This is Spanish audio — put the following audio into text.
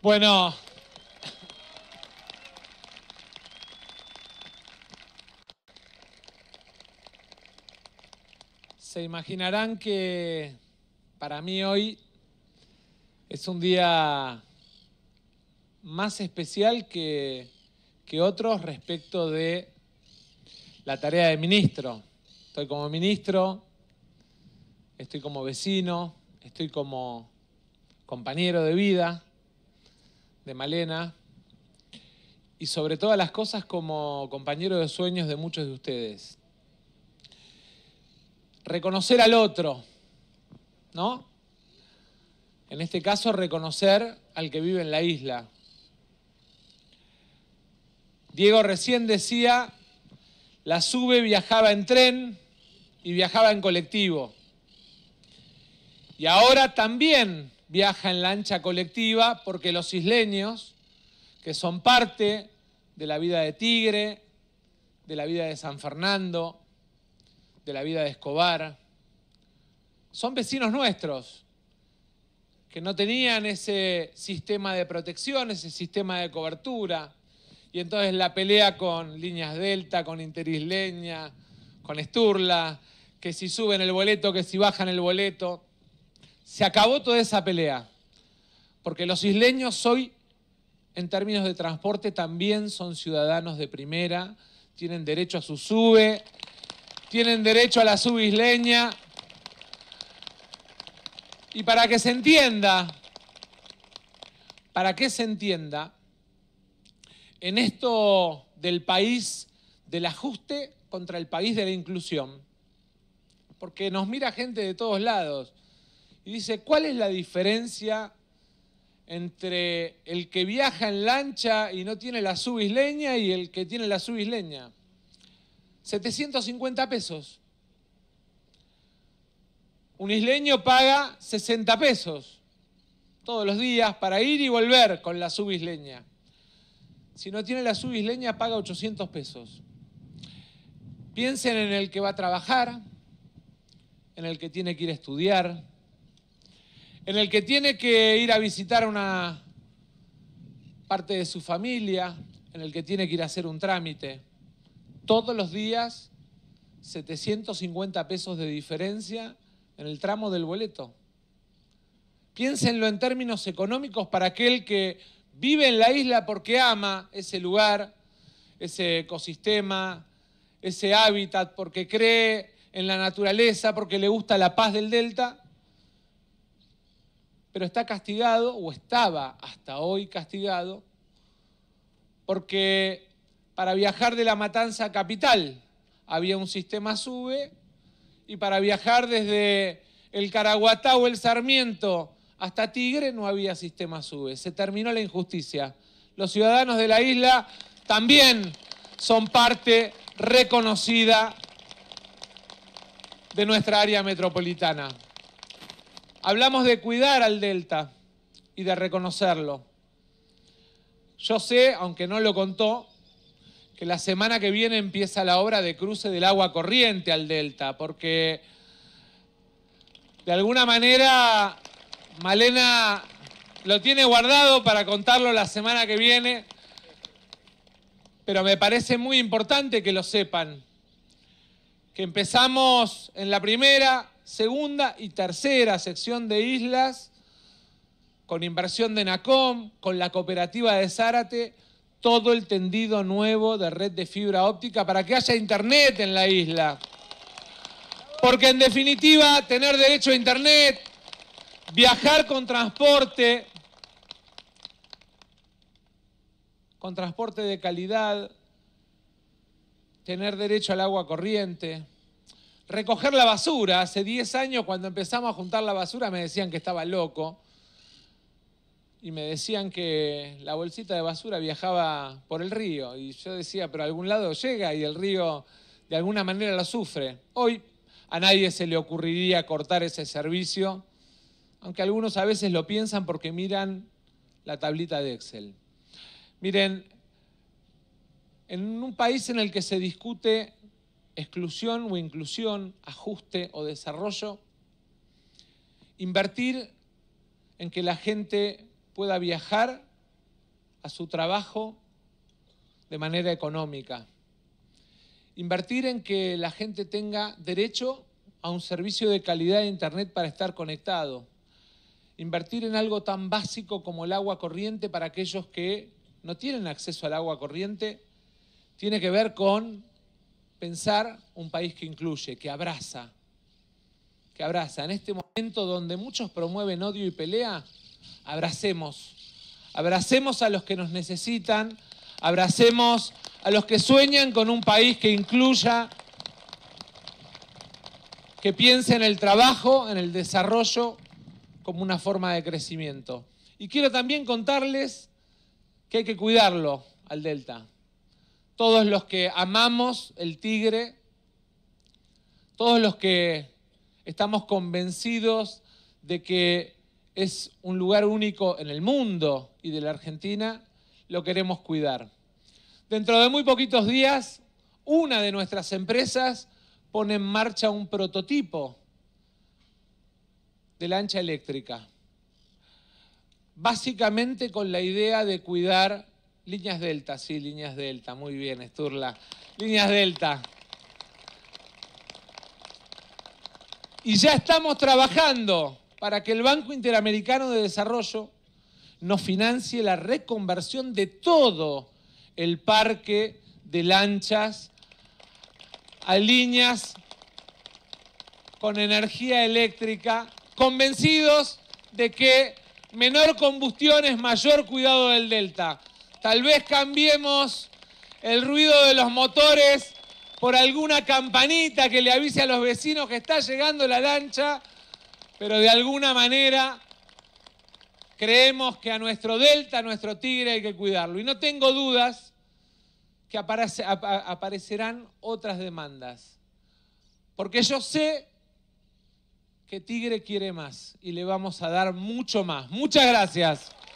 Bueno. Se imaginarán que para mí hoy es un día más especial que, que otros respecto de la tarea de ministro. Estoy como ministro, estoy como vecino, estoy como compañero de vida, de Malena y sobre todas las cosas como compañero de sueños de muchos de ustedes. Reconocer al otro, ¿no? En este caso, reconocer al que vive en la isla. Diego recién decía, la sube viajaba en tren y viajaba en colectivo. Y ahora también viaja en lancha colectiva porque los isleños, que son parte de la vida de Tigre, de la vida de San Fernando, de la vida de Escobar, son vecinos nuestros, que no tenían ese sistema de protección, ese sistema de cobertura. Y entonces la pelea con Líneas Delta, con Interisleña, con Esturla, que si suben el boleto, que si bajan el boleto se acabó toda esa pelea, porque los isleños hoy, en términos de transporte, también son ciudadanos de primera, tienen derecho a su sube, tienen derecho a la sube isleña. Y para que se entienda, para que se entienda, en esto del país del ajuste contra el país de la inclusión, porque nos mira gente de todos lados, y dice, ¿cuál es la diferencia entre el que viaja en lancha y no tiene la subisleña y el que tiene la subisleña? 750 pesos. Un isleño paga 60 pesos todos los días para ir y volver con la subisleña. Si no tiene la subisleña, paga 800 pesos. Piensen en el que va a trabajar, en el que tiene que ir a estudiar, en el que tiene que ir a visitar una parte de su familia, en el que tiene que ir a hacer un trámite. Todos los días, 750 pesos de diferencia en el tramo del boleto. Piénsenlo en términos económicos para aquel que vive en la isla porque ama ese lugar, ese ecosistema, ese hábitat, porque cree en la naturaleza, porque le gusta la paz del delta pero está castigado o estaba hasta hoy castigado porque para viajar de la matanza a capital había un sistema SUBE y para viajar desde el Caraguatá o el Sarmiento hasta Tigre no había sistema SUBE. Se terminó la injusticia. Los ciudadanos de la isla también son parte reconocida de nuestra área metropolitana. Hablamos de cuidar al delta y de reconocerlo. Yo sé, aunque no lo contó, que la semana que viene empieza la obra de cruce del agua corriente al delta, porque de alguna manera Malena lo tiene guardado para contarlo la semana que viene, pero me parece muy importante que lo sepan, que empezamos en la primera segunda y tercera sección de islas, con inversión de NACOM, con la cooperativa de Zárate, todo el tendido nuevo de red de fibra óptica para que haya internet en la isla. Porque en definitiva, tener derecho a internet, viajar con transporte, con transporte de calidad, tener derecho al agua corriente, recoger la basura. Hace 10 años cuando empezamos a juntar la basura me decían que estaba loco y me decían que la bolsita de basura viajaba por el río y yo decía, pero a algún lado llega y el río de alguna manera lo sufre. Hoy a nadie se le ocurriría cortar ese servicio, aunque algunos a veces lo piensan porque miran la tablita de Excel. Miren, en un país en el que se discute exclusión o inclusión, ajuste o desarrollo, invertir en que la gente pueda viajar a su trabajo de manera económica, invertir en que la gente tenga derecho a un servicio de calidad de Internet para estar conectado, invertir en algo tan básico como el agua corriente para aquellos que no tienen acceso al agua corriente, tiene que ver con pensar un país que incluye, que abraza, que abraza. En este momento donde muchos promueven odio y pelea, abracemos. Abracemos a los que nos necesitan, abracemos a los que sueñan con un país que incluya, que piense en el trabajo, en el desarrollo como una forma de crecimiento. Y quiero también contarles que hay que cuidarlo al Delta todos los que amamos el tigre, todos los que estamos convencidos de que es un lugar único en el mundo y de la Argentina, lo queremos cuidar. Dentro de muy poquitos días, una de nuestras empresas pone en marcha un prototipo de lancha eléctrica, básicamente con la idea de cuidar Líneas Delta, sí, líneas Delta. Muy bien, Esturla. Líneas Delta. Y ya estamos trabajando para que el Banco Interamericano de Desarrollo nos financie la reconversión de todo el parque de lanchas a líneas con energía eléctrica, convencidos de que menor combustión es mayor cuidado del delta. Tal vez cambiemos el ruido de los motores por alguna campanita que le avise a los vecinos que está llegando la lancha, pero de alguna manera creemos que a nuestro delta, a nuestro tigre hay que cuidarlo. Y no tengo dudas que aparecerán otras demandas, porque yo sé que Tigre quiere más y le vamos a dar mucho más. Muchas gracias.